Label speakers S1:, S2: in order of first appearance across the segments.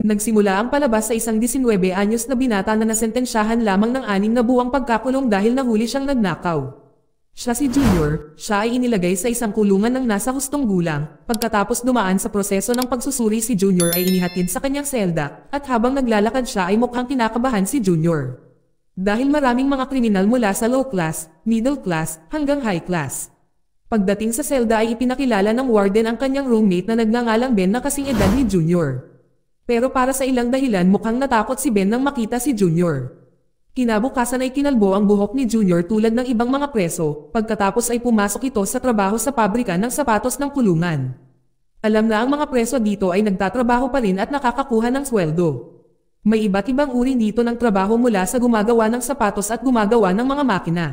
S1: Nagsimula ang palabas sa isang 19 anyos na binata na nasentensyahan lamang ng anim na buwang pagkakulong dahil nahuli siyang nagnakaw. Siya si Junior, siya ay inilagay sa isang kulungan ng nasa hustong gulang. Pagkatapos dumaan sa proseso ng pagsusuri si Junior ay inihatid sa kanyang selda, at habang naglalakad siya ay mukhang kinakabahan si Junior. Dahil maraming mga kriminal mula sa low class, middle class, hanggang high class. Pagdating sa selda ay ipinakilala ng warden ang kanyang roommate na nagngangalang Ben na kasing edad ni Junior. Pero para sa ilang dahilan mukhang natakot si Ben nang makita si Junior. Kinabukasan ay kinalbo ang buhok ni Junior tulad ng ibang mga preso, pagkatapos ay pumasok ito sa trabaho sa pabrika ng sapatos ng kulungan. Alam na ang mga preso dito ay nagtatrabaho pa rin at nakakakuha ng sweldo. May iba't ibang uri dito ng trabaho mula sa gumagawa ng sapatos at gumagawa ng mga makina.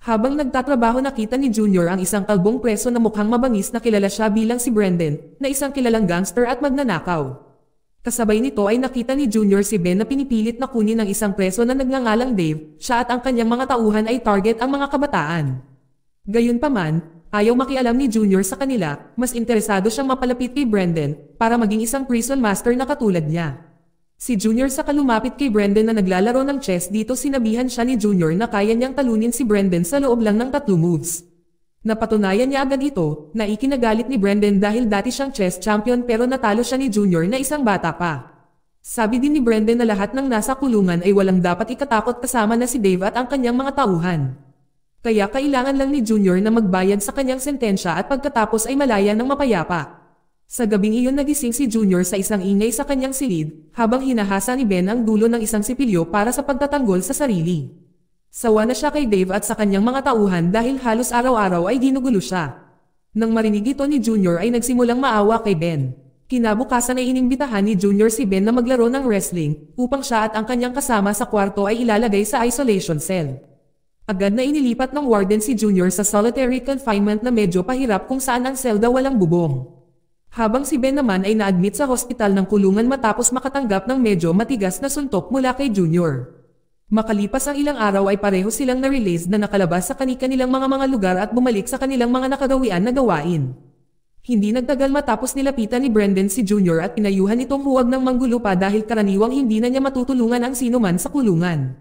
S1: Habang nagtatrabaho nakita ni Junior ang isang kalbong preso na mukhang mabangis na kilala siya bilang si Brendan, na isang kilalang gangster at magnanakaw. Kasabay nito ay nakita ni Junior si Ben na pinipilit na kunin ng isang preso na nagngangalang Dave, siya at ang kanyang mga tauhan ay target ang mga kabataan. Gayunpaman, ayaw makialam ni Junior sa kanila, mas interesado siyang mapalapit kay Brendan, para maging isang prison master na katulad niya. Si Junior sa kalumapit kay Brendan na naglalaro ng chess dito sinabihan siya ni Junior na kaya niyang talunin si Brendan sa loob lang ng tatlo moves. Napatunayan niya agad ito, na ikinagalit ni Brendan dahil dati siyang chess champion pero natalo siya ni Junior na isang bata pa. Sabi din ni Brendan na lahat ng nasa kulungan ay walang dapat ikatakot kasama na si Dave at ang kanyang mga tauhan. Kaya kailangan lang ni Junior na magbayad sa kanyang sentensya at pagkatapos ay malaya ng mapayapa. Sa gabing iyon nagising si Junior sa isang ingay sa kanyang silid, habang hinahasa ni Ben ang dulo ng isang sipilyo para sa pagtatanggol sa sarili. Sawa na siya kay Dave at sa kanyang mga tauhan dahil halos araw-araw ay ginugulo siya. Nang marinig ito ni Junior ay nagsimulang maawa kay Ben. Kinabukasan ay inimbitahan ni Junior si Ben na maglaro ng wrestling upang siya at ang kanyang kasama sa kwarto ay ilalagay sa isolation cell. Agad na inilipat ng warden si Junior sa solitary confinement na medyo pahirap kung saan ang selda walang bubong. Habang si Ben naman ay na-admit sa hospital ng kulungan matapos makatanggap ng medyo matigas na suntok mula kay Junior. Makalipas ang ilang araw ay pareho silang na-release na nakalabas sa kanilang mga mga lugar at bumalik sa kanilang mga nakagawian na gawain. Hindi nagtagal matapos nilapitan ni Brendan si Junior at pinayuhan itong huwag ng manggulo pa dahil karaniwang hindi na niya matutulungan ang sinuman sa kulungan.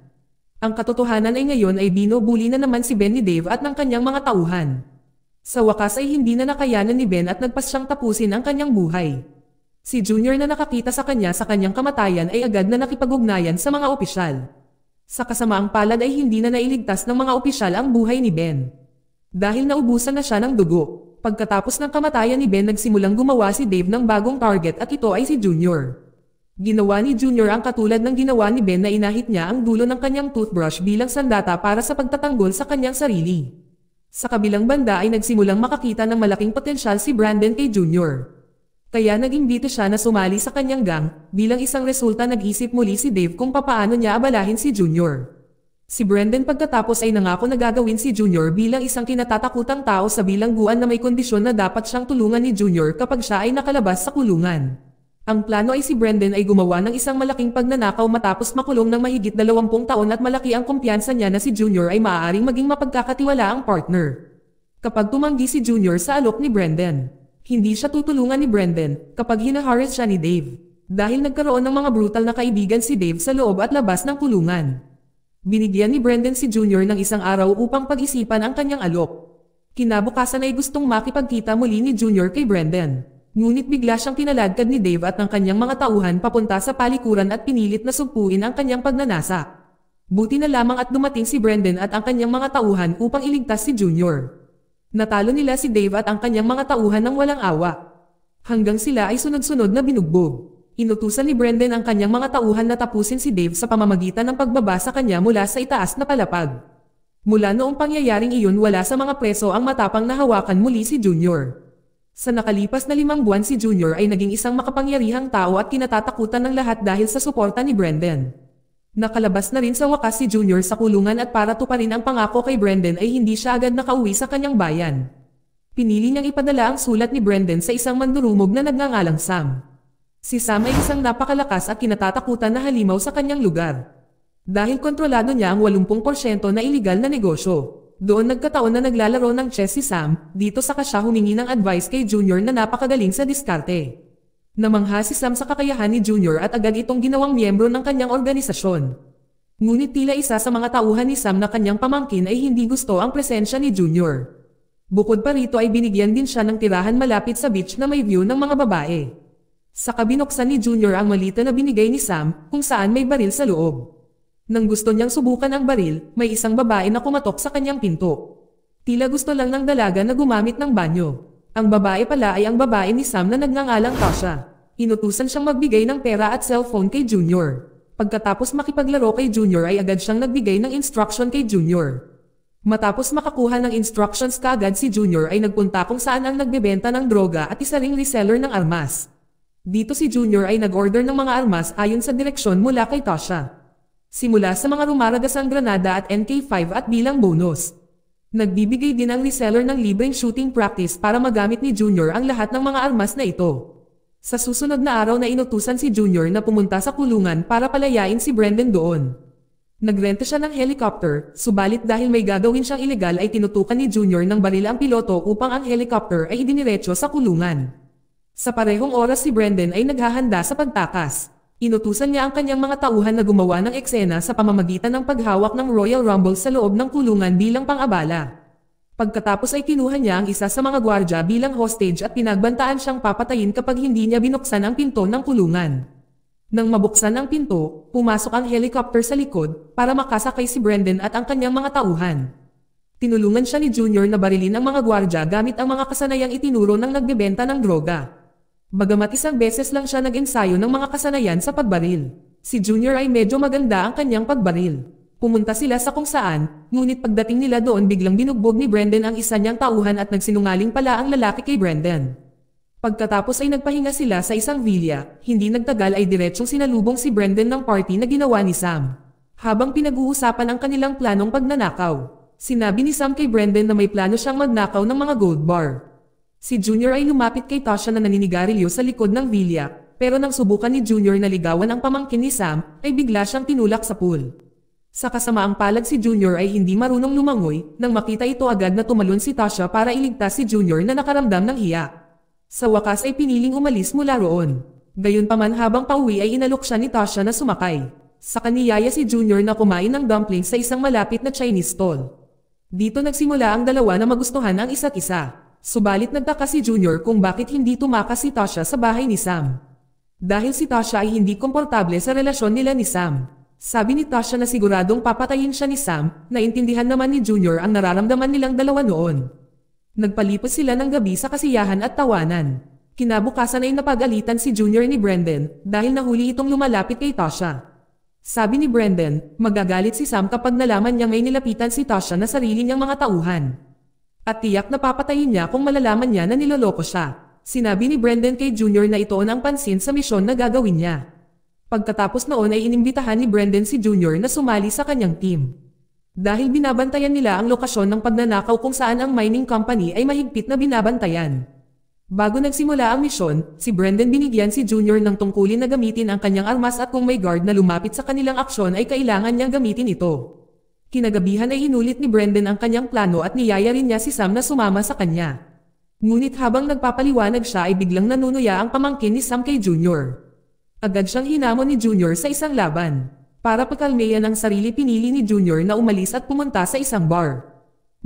S1: Ang katotohanan ay ngayon ay binubuli na naman si Ben ni Dave at ng kanyang mga tauhan. Sa wakas ay hindi na nakayanan ni Ben at siyang tapusin ang kanyang buhay. Si Junior na nakakita sa kanya sa kanyang kamatayan ay agad na nakipagugnayan sa mga opisyal. Sa kasamaang palad ay hindi na nailigtas ng mga opisyal ang buhay ni Ben. Dahil naubusan na siya ng dugo, pagkatapos ng kamatayan ni Ben nagsimulang gumawa si Dave ng bagong target at ito ay si Junior. Ginawa ni Junior ang katulad ng ginawa ni Ben na inahit niya ang dulo ng kanyang toothbrush bilang sandata para sa pagtatanggol sa kanyang sarili. Sa kabilang banda ay nagsimulang makakita ng malaking potensyal si Brandon kay Junior kaya naging dito siya na sumali sa kanyang gang, bilang isang resulta nag-isip muli si Dave kung papaano niya abalahin si Junior. Si Brendan pagkatapos ay nangako na gagawin si Junior bilang isang kinatatakutang tao sa bilangguan na may kondisyon na dapat siyang tulungan ni Junior kapag siya ay nakalabas sa kulungan. Ang plano ay si Brendan ay gumawa ng isang malaking pagnanakaw matapos makulong ng mahigit 20 taon at malaki ang kumpiyansa niya na si Junior ay maaaring maging mapagkakatiwala ang partner. Kapag tumanggi si Junior sa alok ni Brendan, hindi siya tutulungan ni Brendan kapag hinaharas siya ni Dave. Dahil nagkaroon ng mga brutal na kaibigan si Dave sa loob at labas ng kulungan. Binigyan ni Brendan si Junior ng isang araw upang pag-isipan ang kanyang alok. Kinabukasan ay gustong makipagkita muli ni Junior kay Brendan. Ngunit bigla siyang kinaladkad ni Dave at ng kanyang mga tauhan papunta sa palikuran at pinilit na sumpuin ang kanyang pagnanasa. Buti na lamang at dumating si Brendan at ang kanyang mga tauhan upang iligtas si Junior. Natalo nila si Dave at ang kanyang mga tauhan ng walang awa. Hanggang sila ay sunod-sunod na binugbog. Inutusan ni Brendan ang kanyang mga tauhan na tapusin si Dave sa pamamagitan ng pagbaba sa kanya mula sa itaas na palapag. Mula noong pangyayaring iyon wala sa mga preso ang matapang na hawakan muli si Junior. Sa nakalipas na limang buwan si Junior ay naging isang makapangyarihang tao at kinatatakutan ng lahat dahil sa suporta ni Brendan. Nakalabas na rin sa wakas si Junior sa kulungan at para tuparin ang pangako kay Brendan ay hindi siya agad nakauwi sa kanyang bayan. Pinili niyang ipadala ang sulat ni Brendan sa isang mandurumog na nagngangalang Sam. Si Sam ay isang napakalakas at kinatatakutan na halimaw sa kanyang lugar. Dahil kontrolado niya ang 80% na iligal na negosyo. Doon nagkataon na naglalaro ng chess si Sam, dito sa siya humingi ng advice kay Junior na napakagaling sa diskarte. Namangha si Sam sa kakayahan ni Junior at agad itong ginawang miyembro ng kanyang organisasyon. Ngunit tila isa sa mga tauhan ni Sam na kanyang pamangkin ay hindi gusto ang presensya ni Junior. Bukod pa rito ay binigyan din siya ng tirahan malapit sa beach na may view ng mga babae. Sa binuksan ni Junior ang malita na binigay ni Sam kung saan may baril sa loob. Nang gusto niyang subukan ang baril, may isang babae na kumatok sa kanyang pinto. Tila gusto lang ng dalaga na gumamit ng banyo. Ang babae pala ay ang babae ni Sam na nagngangalang Tasha. Inutusan siyang magbigay ng pera at cellphone kay Junior. Pagkatapos makipaglaro kay Junior ay agad siyang nagbigay ng instruction kay Junior. Matapos makakuha ng instructions kagad si Junior ay nagpunta kung saan ang nagbebenta ng droga at isa ring reseller ng armas. Dito si Junior ay nag-order ng mga armas ayon sa direksyon mula kay Tasha. Simula sa mga rumaragas ang granada at NK5 at bilang bonus, Nagbibigay din ang reseller ng libreng shooting practice para magamit ni Junior ang lahat ng mga armas na ito. Sa susunod na araw na inutusan si Junior na pumunta sa kulungan para palayain si Brendan doon. Nagrenta siya ng helicopter, subalit dahil may gagawin siyang ilegal ay tinutukan ni Junior ng baril ang piloto upang ang helicopter ay idiniretso sa kulungan. Sa parehong oras si Brendan ay naghahanda sa pagtakas. Inutusan niya ang kanyang mga tauhan na gumawa ng eksena sa pamamagitan ng paghawak ng Royal Rumble sa loob ng kulungan bilang pang-abala. Pagkatapos ay kinuha niya ang isa sa mga gwardya bilang hostage at pinagbantaan siyang papatayin kapag hindi niya binuksan ang pinto ng kulungan. Nang mabuksan ang pinto, pumasok ang helicopter sa likod para makasakay si Brendan at ang kanyang mga tauhan. Tinulungan siya ni Junior na barilin ang mga gwardya gamit ang mga kasanayang itinuro ng nagbebenta ng droga. Bagamat isang beses lang siya nag-ensayo ng mga kasanayan sa pagbaril. Si Junior ay medyo maganda ang kanyang pagbaril. Pumunta sila sa kung saan, ngunit pagdating nila doon biglang binugbog ni Brendan ang isa niyang tauhan at nagsinungaling pala ang lalaki kay Brendan. Pagkatapos ay nagpahinga sila sa isang villa, hindi nagtagal ay diretsong sinalubong si Brendan ng party na ginawa ni Sam. Habang pinag-uusapan ang kanilang planong pagnanakaw, sinabi ni Sam kay Brendan na may plano siyang magnakaw ng mga gold bar. Si Junior ay lumapit kay Tasha na naninigarilyo sa likod ng Villa, pero nang subukan ni Junior na ligawan ang pamangkin ni Sam, ay bigla siyang tinulak sa pool. Sa kasamaang palad si Junior ay hindi marunong lumangoy, nang makita ito agad na tumalon si Tasha para iligtas si Junior na nakaramdam ng hiya. Sa wakas ay piniling umalis mula roon. Gayunpaman habang pauwi ay inalok siya ni Tasha na sumakay. Sa kaniyaya si Junior na kumain ng dumplings sa isang malapit na Chinese stall. Dito nagsimula ang dalawa na magustuhan ang isa't isa subalit nagtaka si Junior kung bakit hindi tumakas si Tasha sa bahay ni Sam. Dahil si Tasha ay hindi komportable sa relasyon nila ni Sam. Sabi ni Tasha na siguradong papatayin siya ni Sam, naintindihan naman ni Junior ang nararamdaman nilang dalawa noon. Nagpalipas sila ng gabi sa kasiyahan at tawanan. Kinabukasan ay napag-alitan si Junior ni Brendan dahil nahuli itong lumalapit kay Tasha. Sabi ni Brendan, magagalit si Sam kapag nalaman niya may nilapitan si Tasha na sarili niyang mga tauhan. At tiyak na papatayin niya kung malalaman niya na niloloko siya. Sinabi ni Brendan kay Jr. na ito ang pansin sa misyon na gagawin niya. Pagkatapos noon ay inimbitahan ni Brendan si Jr. na sumali sa kanyang team. Dahil binabantayan nila ang lokasyon ng pagnanakaw kung saan ang mining company ay mahigpit na binabantayan. Bago nagsimula ang misyon, si Brendan binigyan si Junior ng tungkulin na gamitin ang kanyang armas at kung may guard na lumapit sa kanilang aksyon ay kailangan niyang gamitin ito. Kinagabihan ay hinulit ni Brendan ang kanyang plano at niyayarin niya si Sam na sumama sa kanya. Ngunit habang nagpapaliwanag siya ay biglang nanunuya ang pamangkin ni Sam kay Junior. Agad siyang hinamon ni Junior sa isang laban. Para pakalmeyan ang sarili pinili ni Junior na umalis at pumunta sa isang bar.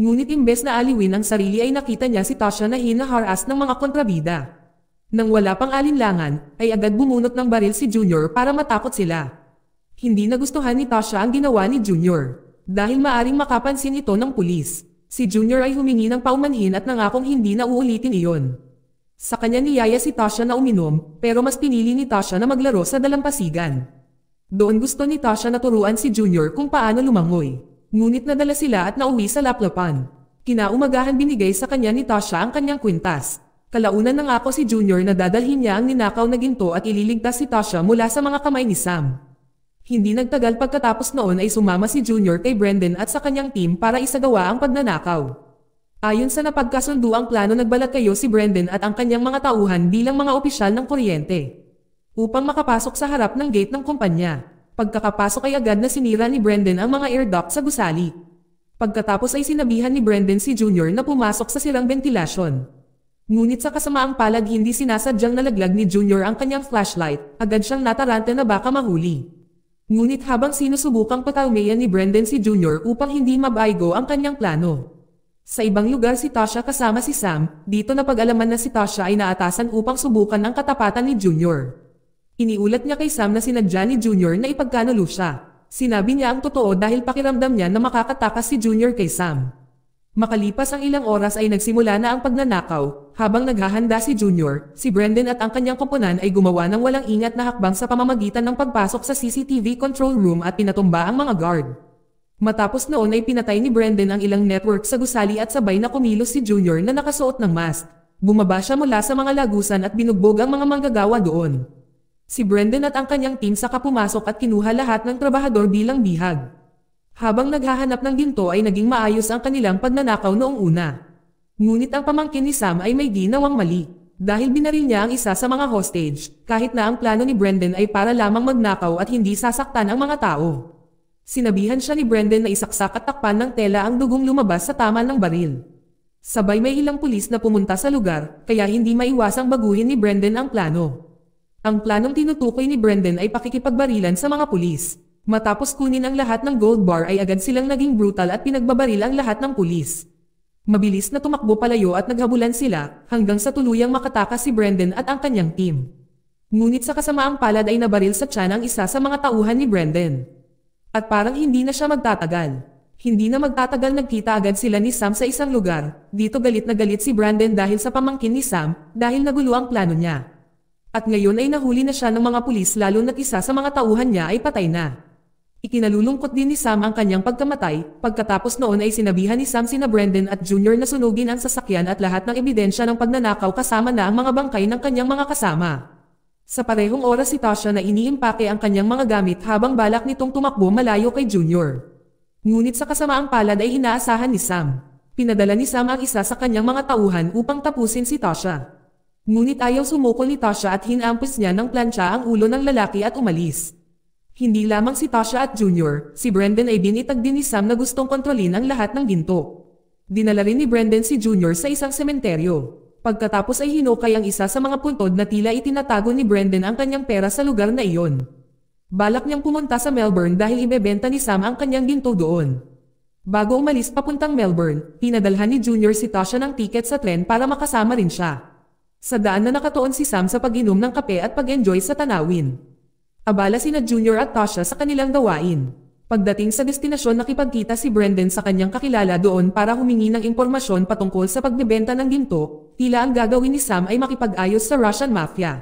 S1: Ngunit imbes na aliwin ang sarili ay nakita niya si Tasha na hinaharas ng mga kontrabida. Nang wala pang alinlangan, ay agad bumunot ng baril si Junior para matakot sila. Hindi nagustuhan ni Tasha ang ginawa ni Junior. Dahil maaring makapansin ito ng pulis, si Junior ay humingi ng paumanhin at nangakong hindi na uulitin iyon. Sa kanya ni Yaya si Tasha na uminom, pero mas pinili ni Tasha na maglaro sa dalampasigan. Doon gusto ni Tasha na turuan si Junior kung paano lumangoy. Ngunit nadala sila at nauwi sa laplapan. Kinaumagahan binigay sa kanya ni Tasha ang kanyang kwintas. Kalaunan ng ako si Junior na dadalhin niya ang ninakaw na ginto at ililigtas si Tasha mula sa mga kamay ni Sam. Hindi nagtagal pagkatapos noon ay sumama si Junior kay Brendan at sa kanyang team para isagawa ang pagnanakaw. Ayon sa napagkasundo ang plano nagbalat kayo si Brendan at ang kanyang mga tauhan bilang mga opisyal ng kuryente. Upang makapasok sa harap ng gate ng kumpanya, pagkakapasok ay agad na sinira ni Brendan ang mga air duct sa gusali. Pagkatapos ay sinabihan ni Brendan si Junior na pumasok sa silang ventilasyon. Ngunit sa kasamaang palad hindi sinasadyang nalaglag ni Junior ang kanyang flashlight, agad siyang natarante na baka mahuli. Ngunit habang sinusubukang patalmeyan ni Brendan si Jr. upang hindi mabaigo ang kanyang plano. Sa ibang lugar si Tasha kasama si Sam, dito napag-alaman na si Tasha ay naatasan upang subukan ang katapatan ni Junior. Iniulat niya kay Sam na sinadya ni Junior na ipagkanulo siya. Sinabi niya ang totoo dahil pakiramdam niya na makakatakas si Junior kay Sam. Makalipas ang ilang oras ay nagsimula na ang pagnanakaw, habang naghahanda si Junior, si Brendan at ang kanyang koponan ay gumawa ng walang ingat na hakbang sa pamamagitan ng pagpasok sa CCTV control room at pinatumba ang mga guard. Matapos noon ay pinatay ni Brendan ang ilang network sa gusali at sabay na kumilos si Junior na nakasuot ng mask. Bumaba siya mula sa mga lagusan at binugbog ang mga manggagawa doon. Si Brendan at ang kanyang team saka pumasok at kinuha lahat ng trabahador bilang bihag. Habang naghahanap ng ginto ay naging maayos ang kanilang pagnanakaw noong una. Ngunit ang pamangkin ni Sam ay may ginawang mali. Dahil binaril niya ang isa sa mga hostage, kahit na ang plano ni Brendan ay para lamang magnakaw at hindi sasaktan ang mga tao. Sinabihan siya ni Brendan na isaksak at takpan ng tela ang dugong lumabas sa tama ng baril. Sabay may ilang pulis na pumunta sa lugar, kaya hindi maiwasang baguhin ni Brendan ang plano. Ang planong tinutukoy ni Brendan ay pakikipagbarilan sa mga pulis. Matapos kunin ang lahat ng gold bar ay agad silang naging brutal at pinagbabaril ang lahat ng pulis. Mabilis na tumakbo palayo at naghabulan sila, hanggang sa tuluyang makatakas si Brendan at ang kanyang team. Ngunit sa kasamaang palad ay nabaril sa tiyan ang isa sa mga tauhan ni Brendan. At parang hindi na siya magtatagal. Hindi na magtatagal nagkita agad sila ni Sam sa isang lugar, dito galit na galit si Brandon dahil sa pamangkin ni Sam, dahil nagulo ang plano niya. At ngayon ay nahuli na siya ng mga pulis lalo na't isa sa mga tauhan niya ay patay na. Ikinalulungkot din ni Sam ang kanyang pagkamatay, pagkatapos noon ay sinabihan ni Sam sina Brendan at Junior na sunugin ang sasakyan at lahat ng ebidensya ng pagnanakaw kasama na ang mga bangkay ng kanyang mga kasama. Sa parehong oras si Tasha na iniimpake ang kanyang mga gamit habang balak nitong tumakbo malayo kay Junior. Ngunit sa kasamaang palad ay hinaasahan ni Sam. Pinadala ni Sam ang isa sa kanyang mga tauhan upang tapusin si Tasha. Ngunit ayaw sumuko ni Tasha at hinampas niya ng plancha ang ulo ng lalaki at umalis. Hindi lamang si Tasha at Junior, si Brendan ay binitag din ni Sam na gustong kontrolin ang lahat ng ginto. Dinala rin ni Brendan si Junior sa isang sementeryo. Pagkatapos ay hinukay ang isa sa mga puntod na tila itinatago ni Brendan ang kanyang pera sa lugar na iyon. Balak niyang pumunta sa Melbourne dahil ibebenta ni Sam ang kanyang ginto doon. Bago umalis papuntang Melbourne, pinadalhan ni Junior si Tasha ng tiket sa tren para makasama rin siya. Sa daan na nakatuon si Sam sa pag-inom ng kape at pag-enjoy sa tanawin. Abala sina Junior at Tasha sa kanilang gawain. Pagdating sa destinasyon nakipagkita si Brendan sa kanyang kakilala doon para humingi ng impormasyon patungkol sa pagbebenta ng ginto, tila ang gagawin ni Sam ay makipag-ayos sa Russian Mafia.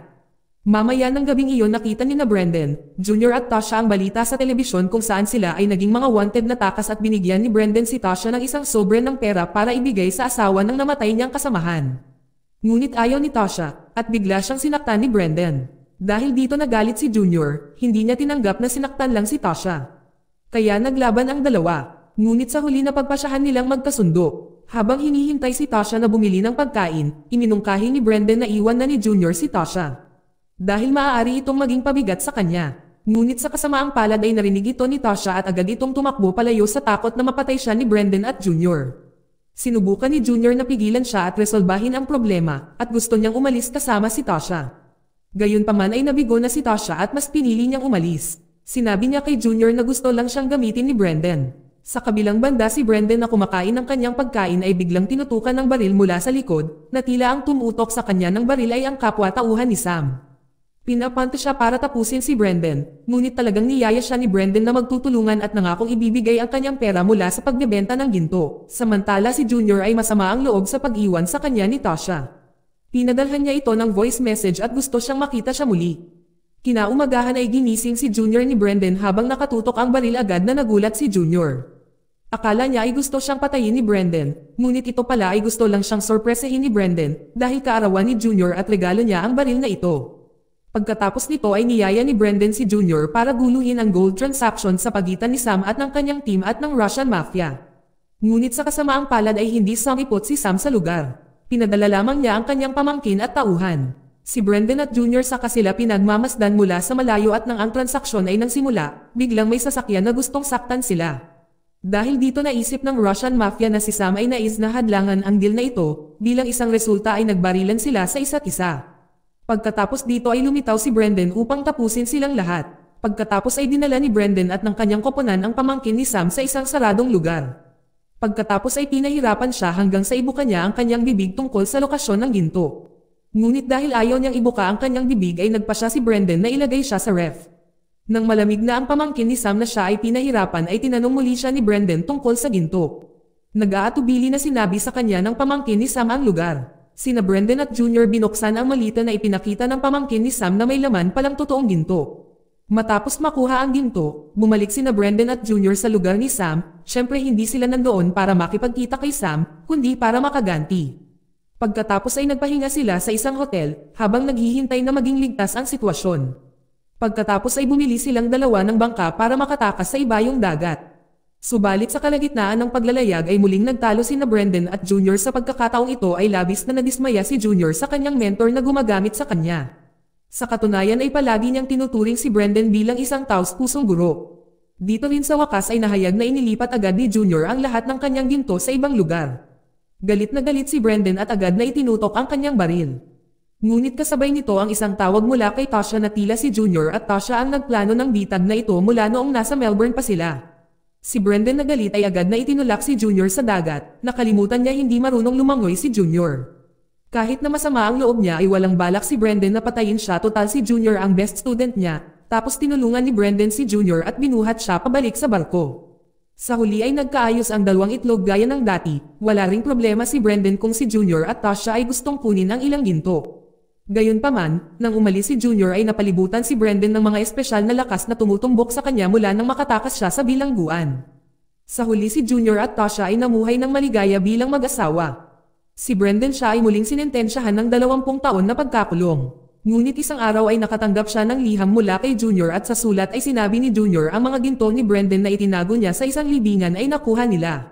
S1: Mamaya ng gabing iyon nakita ni na Brendan, Junior at Tasha ang balita sa telebisyon kung saan sila ay naging mga wanted na takas at binigyan ni Brendan si Tasha ng isang sobre ng pera para ibigay sa asawa ng namatay niyang kasamahan. Ngunit ayaw ni Tasha, at bigla siyang sinaktan ni Brendan. Dahil dito nagalit si Junior, hindi niya tinanggap na sinaktan lang si Tasha. Kaya naglaban ang dalawa, ngunit sa huli na pagpasyahan nilang magkasundo. Habang hinihintay si Tasha na bumili ng pagkain, ininungkahi ni Brendan na iwan na ni Junior si Tasha. Dahil maaari itong maging pabigat sa kanya. Ngunit sa kasamaang palad ay narinig ito ni Tasha at agad itong tumakbo palayo sa takot na mapatay siya ni Brendan at Junior. Sinubukan ni Junior na pigilan siya at resolbahin ang problema, at gusto niyang umalis kasama si Tasha. Gayunpaman ay nabigo na si Tasha at mas pinili niyang umalis. Sinabi niya kay Junior na gusto lang siyang gamitin ni Brendan. Sa kabilang banda si Brendan na kumakain ng kanyang pagkain ay biglang tinutukan ng baril mula sa likod, na tila ang tumutok sa kanya ng baril ay ang kapwa-tauhan ni Sam. Pinapanta siya para tapusin si Brendan, ngunit talagang niyaya siya ni Brendan na magtutulungan at nangakong ibibigay ang kanyang pera mula sa pagbebenta ng ginto, samantala si Junior ay masama ang loob sa pag-iwan sa kanya ni Tasha. Pinadalhan niya ito ng voice message at gusto siyang makita siya muli. Kinaumagahan ay ginising si Junior ni Brendan habang nakatutok ang baril agad na nagulat si Junior. Akala niya ay gusto siyang patayin ni Brendan, ngunit ito pala ay gusto lang siyang sorpresahin ni Brendan dahil kaarawan ni Junior at regalo niya ang baril na ito. Pagkatapos nito ay niyaya ni Brendan si Junior para guluhin ang gold transaction sa pagitan ni Sam at ng kanyang team at ng Russian Mafia. Ngunit sa kasamaang palad ay hindi sangipot si Sam sa lugar pinadala lamang niya ang kanyang pamangkin at tauhan. Si Brendan at Junior sa kasila pinagmamasdan mula sa malayo at nang ang transaksyon ay nagsimula, biglang may sasakyan na gustong saktan sila. Dahil dito naisip ng Russian mafia na si Sam ay nais na hadlangan ang deal na ito, bilang isang resulta ay nagbarilan sila sa isa't isa. Pagkatapos dito ay lumitaw si Brendan upang tapusin silang lahat. Pagkatapos ay dinala ni Brendan at ng kanyang koponan ang pamangkin ni Sam sa isang saradong lugar. Pagkatapos ay pinahirapan siya hanggang sa ibuka niya ang kanyang bibig tungkol sa lokasyon ng ginto. Ngunit dahil ayaw niyang ibuka ang kanyang bibig ay nagpa siya si Brendan na ilagay siya sa ref. Nang malamig na ang pamangkin ni Sam na siya ay pinahirapan ay tinanong muli siya ni Brendan tungkol sa ginto. Nag-aatubili na sinabi sa kanya ng pamangkin ni Sam ang lugar. Sina Brendan at Junior binuksan ang malita na ipinakita ng pamangkin ni Sam na may laman palang totoong ginto. Matapos makuha ang ginto, bumalik sina Brendan at Junior sa lugar ni Sam, syempre hindi sila nandoon para makipagkita kay Sam, kundi para makaganti. Pagkatapos ay nagpahinga sila sa isang hotel, habang naghihintay na maging ligtas ang sitwasyon. Pagkatapos ay bumili silang dalawa ng bangka para makatakas sa ibayong dagat. Subalit sa kalagitnaan ng paglalayag ay muling nagtalo sina Brendan at Junior sa pagkakataong ito ay labis na nadismaya si Junior sa kanyang mentor na gumagamit sa kanya. Sa katunayan ay palagi niyang tinuturing si Brendan bilang isang taus-pusong guro. Dito rin sa wakas ay nahayag na inilipat agad ni Junior ang lahat ng kanyang ginto sa ibang lugar. Galit na galit si Brendan at agad na itinutok ang kanyang baril. Ngunit kasabay nito ang isang tawag mula kay Tasha na tila si Junior at Tasha ang nagplano ng bitag na ito mula noong nasa Melbourne pa sila. Si Brendan na galit ay agad na itinulak si Junior sa dagat, nakalimutan niya hindi marunong lumangoy si Junior. Kahit na masama ang loob niya ay walang balak si Brendan na patayin siya total si Junior ang best student niya, tapos tinulungan ni Brendan si Junior at binuhat siya pabalik sa barko. Sa huli ay nagkaayos ang dalawang itlog gaya ng dati, wala ring problema si Brendan kung si Junior at Tasha ay gustong kunin ang ilang ginto. Gayunpaman, nang umalis si Junior ay napalibutan si Brendan ng mga espesyal na lakas na tumutumbok sa kanya mula nang makatakas siya sa bilangguan. Sa huli si Junior at Tasha ay namuhay ng maligaya bilang mag-asawa. Si Brendan siya ay muling sinentensyahan ng 20 taon na pagkakulong. Ngunit isang araw ay nakatanggap siya ng liham mula kay Junior at sa sulat ay sinabi ni Junior ang mga ginto ni Brendan na itinago niya sa isang libingan ay nakuha nila.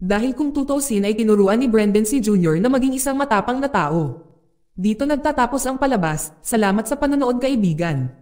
S1: Dahil kung tutusin ay tinuruan ni Brendan si Junior na maging isang matapang na tao. Dito nagtatapos ang palabas, salamat sa panonood kaibigan.